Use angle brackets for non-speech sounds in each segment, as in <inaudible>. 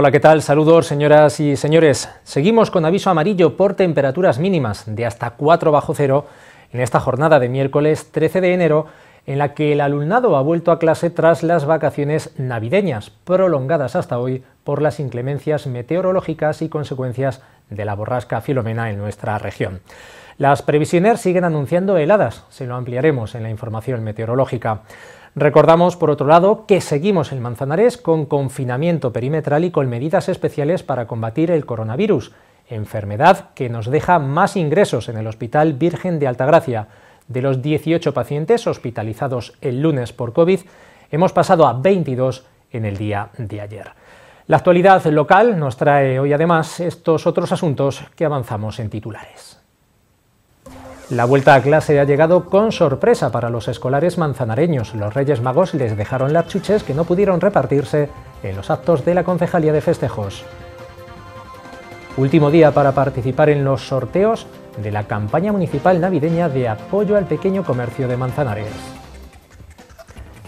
Hola, ¿qué tal? Saludos, señoras y señores. Seguimos con aviso amarillo por temperaturas mínimas de hasta 4 bajo cero en esta jornada de miércoles 13 de enero en la que el alumnado ha vuelto a clase tras las vacaciones navideñas, prolongadas hasta hoy por las inclemencias meteorológicas y consecuencias de la borrasca Filomena en nuestra región. Las previsiones siguen anunciando heladas, se lo ampliaremos en la información meteorológica. Recordamos, por otro lado, que seguimos en Manzanares con confinamiento perimetral y con medidas especiales para combatir el coronavirus, enfermedad que nos deja más ingresos en el Hospital Virgen de Altagracia. De los 18 pacientes hospitalizados el lunes por COVID, hemos pasado a 22 en el día de ayer. La actualidad local nos trae hoy además estos otros asuntos que avanzamos en titulares. La vuelta a clase ha llegado con sorpresa para los escolares manzanareños. Los Reyes Magos les dejaron las chuches que no pudieron repartirse en los actos de la Concejalía de Festejos. Último día para participar en los sorteos de la campaña municipal navideña de apoyo al pequeño comercio de Manzanares.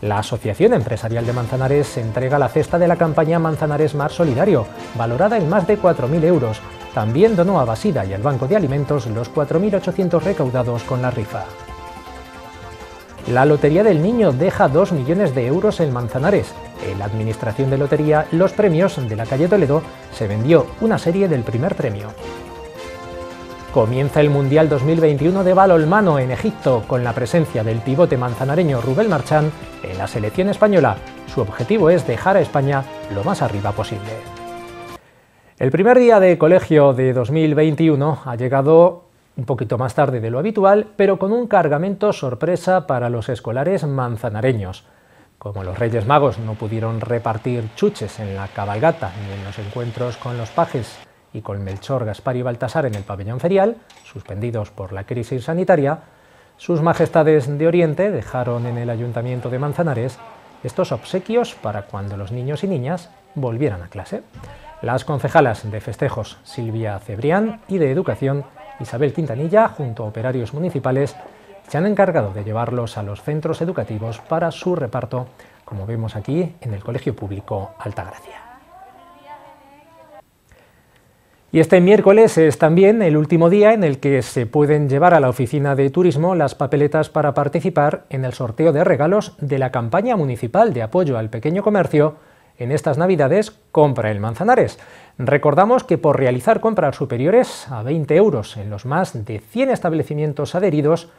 La Asociación Empresarial de Manzanares entrega la cesta de la campaña Manzanares Mar Solidario, valorada en más de 4.000 euros. También donó a Basida y al Banco de Alimentos los 4.800 recaudados con la rifa. La Lotería del Niño deja 2 millones de euros en Manzanares la Administración de Lotería los premios de la calle Toledo, se vendió una serie del primer premio. Comienza el Mundial 2021 de balonmano en Egipto con la presencia del pivote manzanareño Rubén Marchán en la selección española. Su objetivo es dejar a España lo más arriba posible. El primer día de colegio de 2021 ha llegado un poquito más tarde de lo habitual, pero con un cargamento sorpresa para los escolares manzanareños. Como los Reyes Magos no pudieron repartir chuches en la cabalgata ni en los encuentros con los pajes y con Melchor, Gaspar y Baltasar en el pabellón ferial, suspendidos por la crisis sanitaria, sus majestades de Oriente dejaron en el ayuntamiento de Manzanares estos obsequios para cuando los niños y niñas volvieran a clase. Las concejalas de festejos Silvia Cebrián y de Educación Isabel Quintanilla, junto a operarios municipales, se han encargado de llevarlos a los centros educativos para su reparto, como vemos aquí en el Colegio Público Altagracia. Y este miércoles es también el último día en el que se pueden llevar a la oficina de turismo las papeletas para participar en el sorteo de regalos de la campaña municipal de apoyo al pequeño comercio en estas navidades Compra el Manzanares. Recordamos que por realizar compras superiores a 20 euros en los más de 100 establecimientos adheridos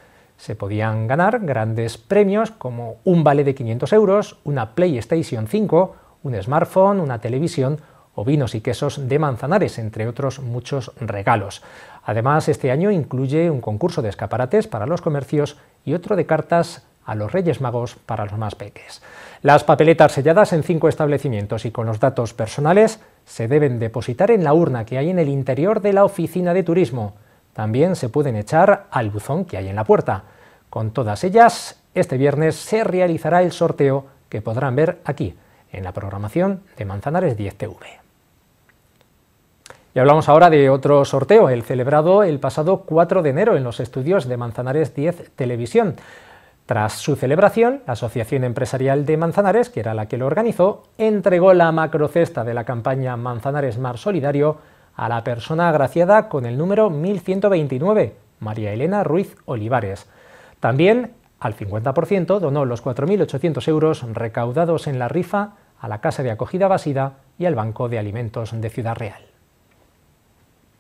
se podían ganar grandes premios como un vale de 500 euros, una PlayStation 5, un smartphone, una televisión o vinos y quesos de manzanares, entre otros muchos regalos. Además, este año incluye un concurso de escaparates para los comercios y otro de cartas a los Reyes Magos para los más peques. Las papeletas selladas en cinco establecimientos y con los datos personales se deben depositar en la urna que hay en el interior de la oficina de turismo. También se pueden echar al buzón que hay en la puerta. Con todas ellas, este viernes se realizará el sorteo que podrán ver aquí, en la programación de Manzanares 10 TV. Y hablamos ahora de otro sorteo, el celebrado el pasado 4 de enero en los estudios de Manzanares 10 Televisión. Tras su celebración, la Asociación Empresarial de Manzanares, que era la que lo organizó, entregó la macrocesta de la campaña Manzanares Mar Solidario a la persona agraciada con el número 1129, María Elena Ruiz Olivares. También al 50% donó los 4.800 euros recaudados en la rifa a la Casa de Acogida Basida y al Banco de Alimentos de Ciudad Real.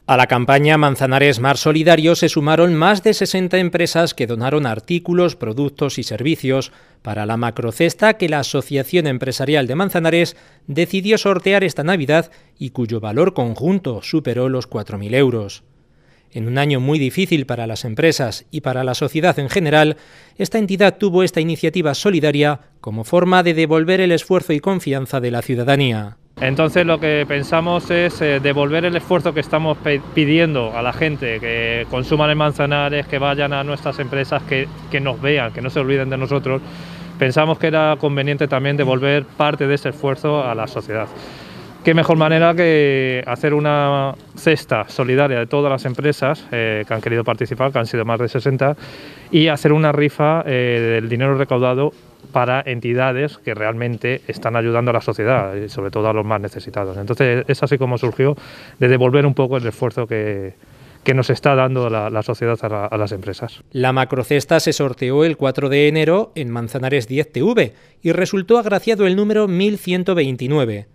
A la campaña Manzanares Mar Solidario se sumaron más de 60 empresas que donaron artículos, productos y servicios para la macrocesta que la Asociación Empresarial de Manzanares decidió sortear esta Navidad y cuyo valor conjunto superó los 4.000 euros. En un año muy difícil para las empresas y para la sociedad en general, esta entidad tuvo esta iniciativa solidaria como forma de devolver el esfuerzo y confianza de la ciudadanía. Entonces lo que pensamos es eh, devolver el esfuerzo que estamos pidiendo a la gente, que consuman en manzanares, que vayan a nuestras empresas, que, que, nos vean, que no se olviden de nosotros. Pensamos que era conveniente también devolver parte de ese esfuerzo a la sociedad qué mejor manera que hacer una cesta solidaria de todas las empresas eh, que han querido participar, que han sido más de 60, y hacer una rifa eh, del dinero recaudado para entidades que realmente están ayudando a la sociedad y sobre todo a los más necesitados. Entonces es así como surgió de devolver un poco el esfuerzo que, nos está dando la, sociedad a, a, las empresas. La macrocesta se sorteó el 4 de enero en Manzanares 10 TV y resultó agraciado el número 1129.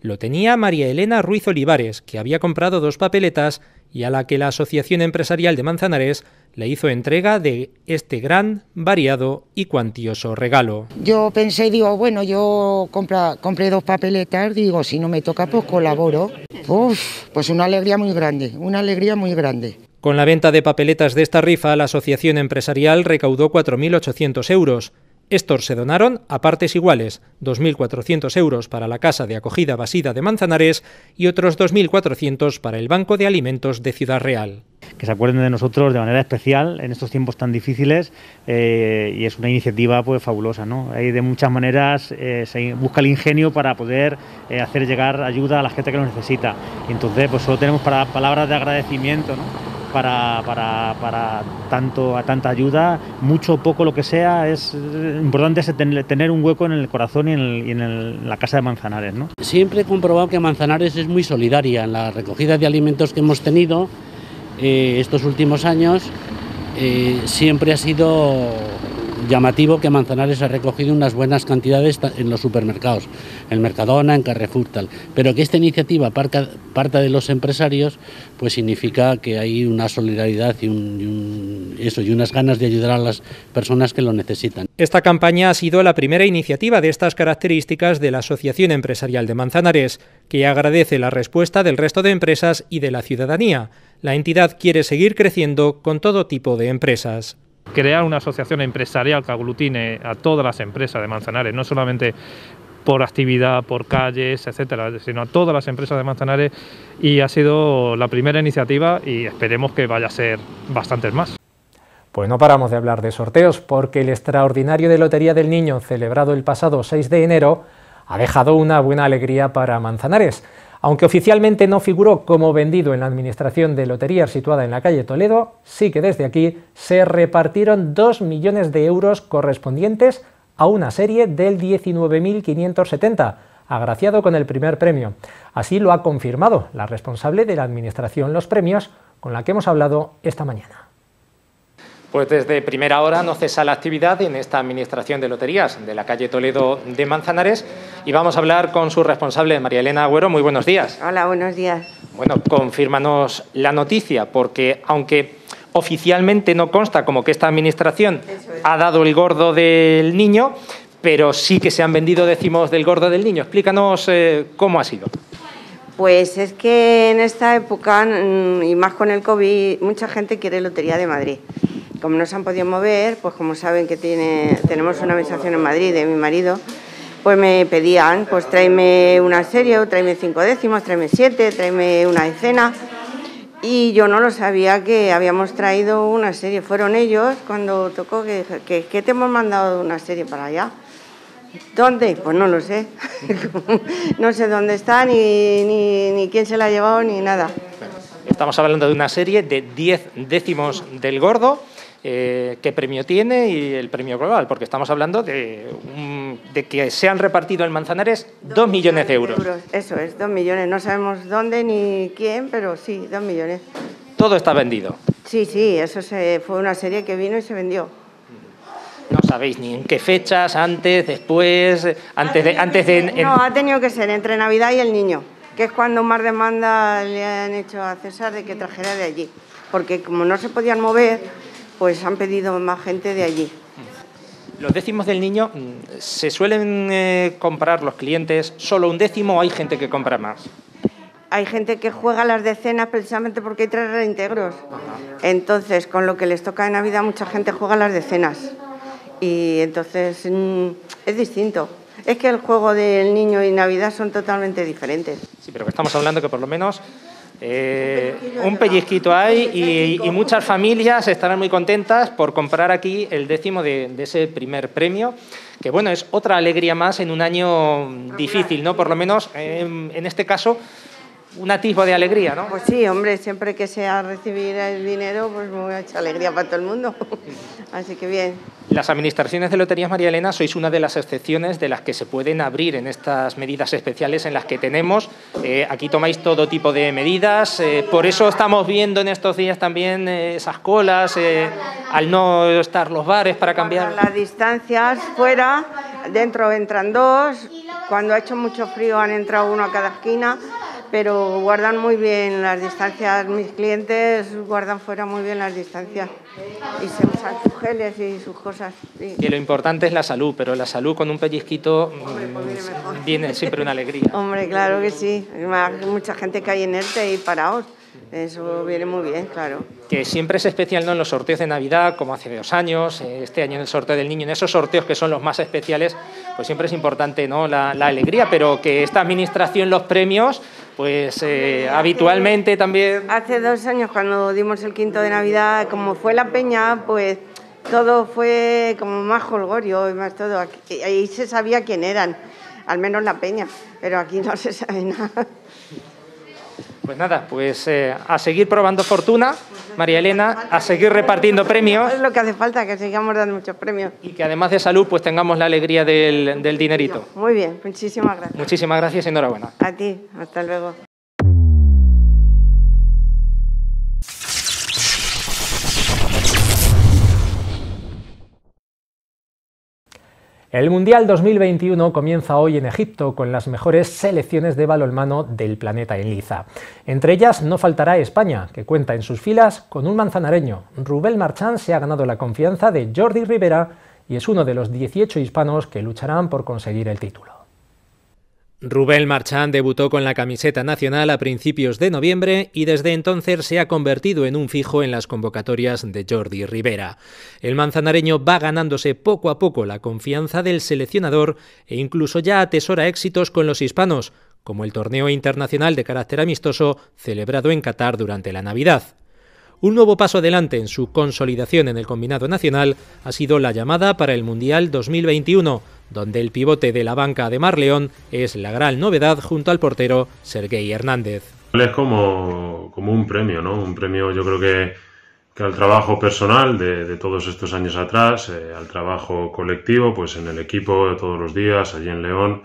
Lo tenía María Elena Ruiz Olivares, que había comprado dos papeletas y a la que la Asociación Empresarial de Manzanares le hizo entrega de este gran, variado y cuantioso regalo. Yo pensé, digo, bueno, yo compré dos papeletas, digo, si no me toca, pues colaboro. Uf, pues una alegría muy grande, una alegría muy grande. Con la venta de papeletas de esta rifa, la Asociación Empresarial recaudó 4.800 euros. Estos se donaron a partes iguales, 2.400 euros para la Casa de Acogida Basida de Manzanares y otros 2.400 para el Banco de Alimentos de Ciudad Real. Que se acuerden de nosotros de manera especial en estos tiempos tan difíciles eh, y es una iniciativa pues fabulosa. ¿no? Hay de muchas maneras eh, se busca el ingenio para poder eh, hacer llegar ayuda a la gente que lo necesita. entonces pues solo tenemos para palabras de agradecimiento. ¿no? para, tanto, a tanta ayuda, mucho o poco lo que sea, es eh, importante tener un hueco en el corazón y en, la casa de Manzanares. ¿no? Siempre he comprobado que Manzanares es muy solidaria en la recogida de alimentos que hemos tenido eh, estos últimos años. Eh, siempre ha sido llamativo que Manzanares ha recogido unas buenas cantidades en los supermercados, en Mercadona, en Carrefour, tal. Pero que esta iniciativa parta, de los empresarios, pues significa que hay una solidaridad y, eso, y unas ganas de ayudar a las personas que lo necesitan. Esta campaña ha sido la primera iniciativa de estas características de la Asociación Empresarial de Manzanares, que agradece la respuesta del resto de empresas y de la ciudadanía. La entidad quiere seguir creciendo con todo tipo de empresas crear una asociación empresarial que aglutine a todas las empresas de Manzanares, no solamente por actividad, por calles, etcétera, sino a todas las empresas de Manzanares y ha sido la primera iniciativa y esperemos que vaya a ser bastantes más. Pues no paramos de hablar de sorteos porque el extraordinario de Lotería del Niño celebrado el pasado 6 de enero ha dejado una buena alegría para Manzanares. Aunque oficialmente no figuró como vendido en la administración de loterías situada en la calle Toledo, sí que desde aquí se repartieron 2 millones de euros correspondientes a una serie del 19.570, agraciado con el primer premio. Así lo ha confirmado la responsable de la administración Los Premios, con la que hemos hablado esta mañana. Pues desde primera hora no cesa la actividad en esta Administración de Loterías de la calle Toledo de Manzanares y vamos a hablar con su responsable, María Elena Agüero. Muy buenos días. Hola, buenos días. Bueno, confírmanos la noticia, porque aunque oficialmente no consta como que esta Administración ha dado el gordo del niño, pero sí que se han vendido décimos del gordo del niño. Explícanos eh, cómo ha sido. Pues es que en esta época, mm, y más con el COVID, mucha gente quiere Lotería de Madrid como no se han podido mover, pues como saben que tiene, tenemos una visitación en Madrid de mi marido, pues me pedían, pues tráeme una serie, o tráeme cinco décimos, tráeme siete, tráeme una escena. Y yo no lo sabía que habíamos traído una serie. Fueron ellos cuando tocó que, que, que te hemos mandado una serie para allá. ¿Dónde? Pues no lo sé. <laughs> no sé dónde está, ni, quién se la ha llevado, ni nada. Estamos hablando de una serie de diez décimos del gordo. Eh, qué premio tiene y el premio global, porque estamos hablando de, que se han repartido en Manzanares dos, millones, de, euros. Eso es, dos millones. No sabemos dónde ni quién, pero sí, dos millones. Todo está vendido. Sí, sí, eso se, fue una serie que vino y se vendió. No sabéis ni en qué fechas, antes, después, antes de... Antes de No, ha tenido que ser entre Navidad y el niño, que es cuando más demanda le han hecho a César de que trajera de allí. Porque como no se podían mover, pues han pedido más gente de allí. Los décimos del niño, mm, ¿se suelen eh, comprar los clientes solo un décimo o hay gente que compra más? Hay gente que juega las decenas precisamente porque hay tres reintegros. Entonces, con lo que les toca en Navidad, mucha gente juega las decenas. Y entonces mm, es distinto. Es que el juego del niño y Navidad son totalmente diferentes. Sí, pero estamos hablando que por lo menos eh, un pellizquito hay y, muchas familias estarán muy contentas por comprar aquí el décimo de, ese primer premio, que bueno, es otra alegría más en un año difícil, ¿no? Por lo menos eh, en este caso un atisbo de alegría, ¿no? Pues sí, hombre, siempre que sea recibir el dinero, pues mucha alegría para todo el mundo. <laughs> Así que bien. Las administraciones de Loterías María Elena sois una de las excepciones de las que se pueden abrir en estas medidas especiales en las que tenemos. Eh, aquí tomáis todo tipo de medidas, eh, por eso estamos viendo en estos días también eh, esas colas, al no estar los bares para cambiar. Las distancias fuera, dentro entran dos, cuando ha hecho mucho frío han entrado uno a cada esquina pero guardan muy bien las distancias, mis clientes guardan fuera muy bien las distancias y se usan sus geles y sus cosas. Y lo importante es la salud, pero la salud con un pellizquito mm, viene, siempre una alegría. Hombre, claro que sí, hay mucha gente que hay en ERTE y paraos. Eso viene muy bien, claro. Que siempre es especial ¿no? en los sorteos de Navidad, como hace dos años, eh, este año en el sorteo del niño, en esos sorteos que son los más especiales, pues siempre es importante ¿no? la, la alegría, pero que esta administración los premios pues eh, habitualmente también. Hace dos años cuando dimos el quinto de Navidad, como fue la peña, pues todo fue como más holgorio, y más todo. Ahí se sabía quién eran, al menos la peña, pero aquí no se sabe <laughs> nada. Pues nada, pues eh, a seguir probando fortuna, María Elena, a seguir repartiendo premios. Es lo que hace falta, que sigamos dando muchos premios. Y que además de salud, pues tengamos la alegría del, del dinerito. Muy bien, muchísimas gracias. Muchísimas gracias y enhorabuena. A ti, hasta luego. El Mundial 2021 comienza hoy en Egipto con las mejores selecciones de balonmano del planeta en liza. Entre ellas no faltará España, que cuenta en sus filas con un manzanareño. Rubén Marchán se ha ganado la confianza de Jordi Rivera y es uno de los 18 hispanos que lucharán por conseguir el título. Rubén Marchand debutó con la camiseta nacional a principios de noviembre y desde entonces se ha convertido en un fijo en las convocatorias de Jordi Rivera. El manzanareño va ganándose poco a poco la confianza del seleccionador e incluso ya atesora éxitos con los hispanos, como el torneo internacional de carácter amistoso celebrado en Qatar durante la Navidad. Un nuevo paso adelante en su consolidación en el combinado nacional ha sido la llamada para el Mundial 2021, donde el pivote de la banca de Marleón es la gran novedad junto al portero Sergei Hernández. Es como, un premio, ¿no? Un premio yo creo que, al trabajo personal de, todos estos años atrás, eh, al trabajo colectivo, pues en el equipo de todos los días, allí en León,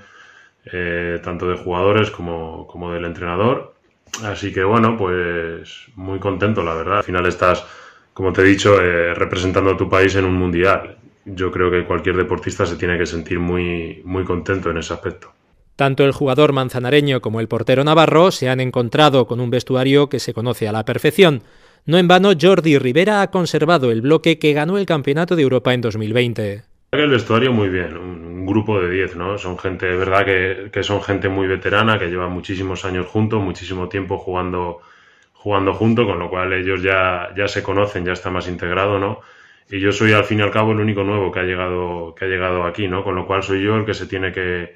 eh, tanto de jugadores como del entrenador Así que bueno, pues muy contento, la verdad. Al final estás, como te he dicho, eh, representando a tu país en un mundial. Yo creo que cualquier deportista se tiene que sentir muy, muy contento en ese aspecto. Tanto el jugador manzanareño como el portero navarro se han encontrado con un vestuario que se conoce a la perfección. No en vano, Jordi Rivera ha conservado el bloque que ganó el Campeonato de Europa en 2020. El vestuario muy bien, grupo de 10, ¿no? Son gente, de verdad que, que, son gente muy veterana, que llevan muchísimos años juntos, muchísimo tiempo jugando, jugando junto con lo cual ellos ya, ya se conocen, ya está más integrado, ¿no? Y yo soy al fin y al cabo el único nuevo que ha llegado, que ha llegado aquí, ¿no? Con lo cual soy yo el que se tiene que,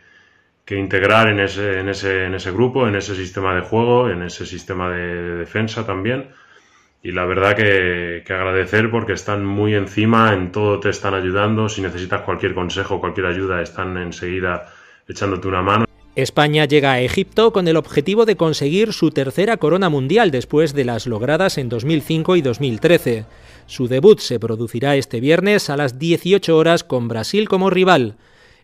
que integrar en ese, en, ese, en ese grupo, en ese sistema de juego, en ese sistema de defensa también y la verdad que, agradecer porque están muy encima, en todo te están ayudando, si necesitas cualquier consejo, cualquier ayuda, están enseguida echándote una mano. España llega a Egipto con el objetivo de conseguir su tercera corona mundial después de las logradas en 2005 y 2013. Su debut se producirá este viernes a las 18 horas con Brasil como rival.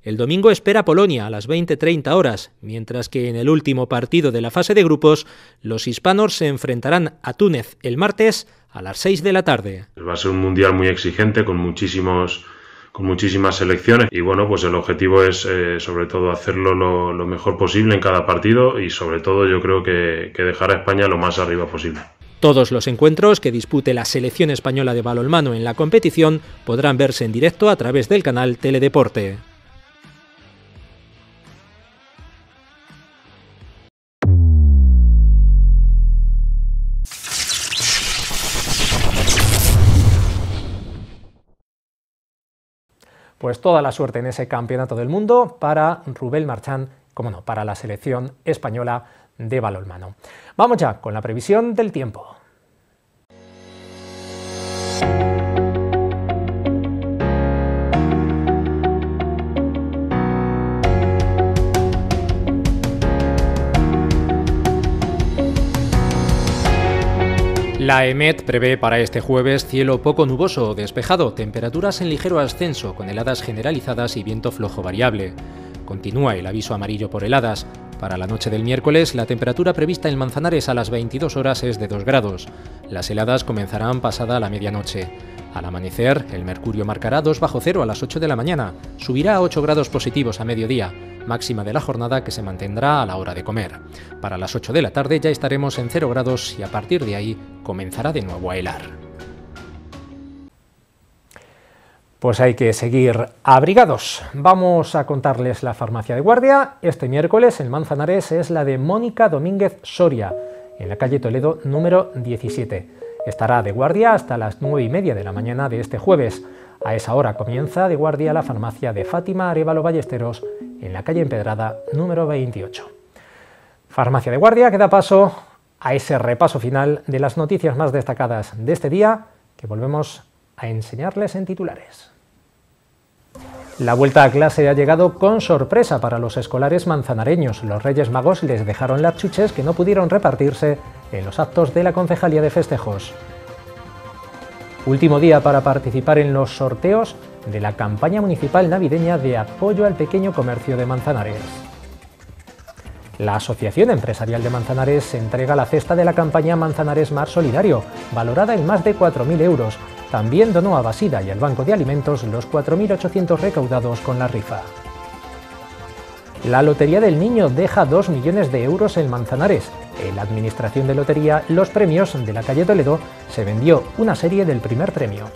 El domingo espera Polonia a las 20.30 horas, mientras que en el último partido de la fase de grupos, los hispanos se enfrentarán a Túnez el martes a las 6 de la tarde. Pues va a ser un mundial muy exigente con muchísimos con muchísimas selecciones y bueno pues el objetivo es eh, sobre todo hacerlo lo, mejor posible en cada partido y sobre todo yo creo que, que dejar a España lo más arriba posible. Todos los encuentros que dispute la selección española de balonmano en la competición podrán verse en directo a través del canal Teledeporte. Pues toda la suerte en ese campeonato del mundo para Rubén Marchán, como no, para la selección española de balonmano. Vamos ya con la previsión del tiempo. La EMET prevé para este jueves cielo poco nuboso o despejado, temperaturas en ligero ascenso con heladas generalizadas y viento flojo variable. Continúa el aviso amarillo por heladas. Para la noche del miércoles, la temperatura prevista en Manzanares a las 22 horas es de 2 grados. Las heladas comenzarán pasada la medianoche. Al amanecer, el mercurio marcará 2 bajo cero a las 8 de la mañana, subirá a 8 grados positivos a mediodía máxima de la jornada que se mantendrá a la hora de comer. Para las 8 de la tarde ya estaremos en 0 grados y a partir de ahí comenzará de nuevo a helar. Pues hay que seguir abrigados. Vamos a contarles la farmacia de guardia. Este miércoles en Manzanares es la de Mónica Domínguez Soria, en la calle Toledo número 17. Estará de guardia hasta las 9 y media de la mañana de este jueves. A esa hora comienza de guardia la farmacia de Fátima Arevalo Ballesteros en la calle Empedrada número 28. Farmacia de Guardia que da paso a ese repaso final de las noticias más destacadas de este día que volvemos a enseñarles en titulares. La vuelta a clase ha llegado con sorpresa para los escolares manzanareños. Los Reyes Magos les dejaron las chuches que no pudieron repartirse en los actos de la Concejalía de Festejos. Último día para participar en los sorteos de la campaña municipal navideña de apoyo al pequeño comercio de Manzanares. La Asociación Empresarial de Manzanares entrega la cesta de la campaña Manzanares Mar Solidario, valorada en más de 4.000 euros. También donó a Basida y al Banco de Alimentos los 4.800 recaudados con la rifa. La Lotería del Niño deja 2 millones de euros en Manzanares. En la Administración de Lotería Los Premios de la calle Toledo se vendió una serie del primer premio.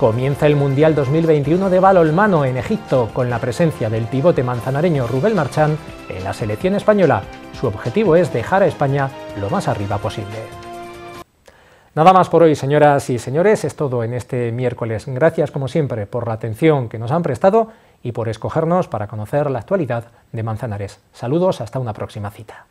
Comienza el Mundial 2021 de balonmano en Egipto con la presencia del pivote manzanareño Rubén Marchán en la selección española. Su objetivo es dejar a España lo más arriba posible. Nada más por hoy, señoras y señores, es todo en este miércoles. Gracias como siempre por la atención que nos han prestado y por escogernos para conocer la actualidad de Manzanares. Saludos, hasta una próxima cita.